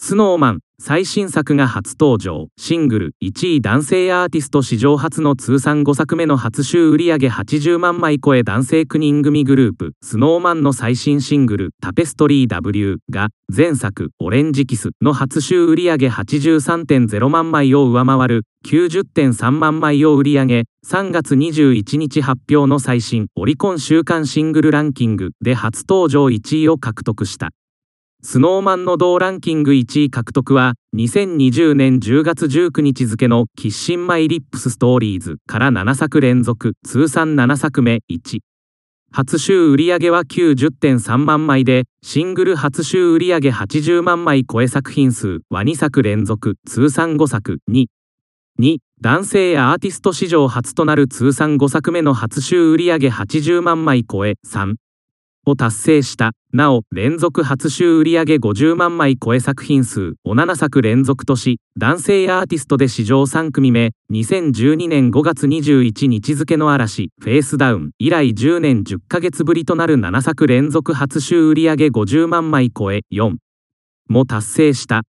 スノーマン最新作が初登場シングル1位男性アーティスト史上初の通算5作目の初週売上80万枚超え男性9人組グループスノーマンの最新シングル「タペストリー W」が前作「オレンジキス」の初週売上83.0万枚を上回る90.3万枚を売り上げ3月21日発表の最新オリコン週間シングルランキングで初登場1位を獲得した。スノーマンの同ランキング1位獲得は2020年10月19日付のキッシンマイリップスストーリーズから7作連続通算7作目1初週売上は90.3万枚でシングル初週売上80万枚超え作品数は2作連続通算5作2 2男性アーティスト史上初となる通算5作目の初週売上80万枚超え3を達成したなお連続初週売上50万枚超え作品数を7作連続とし男性アーティストで史上3組目2012年5月21日付の嵐フェイスダウン以来10年10ヶ月ぶりとなる7作連続初週売上50万枚超え4も達成した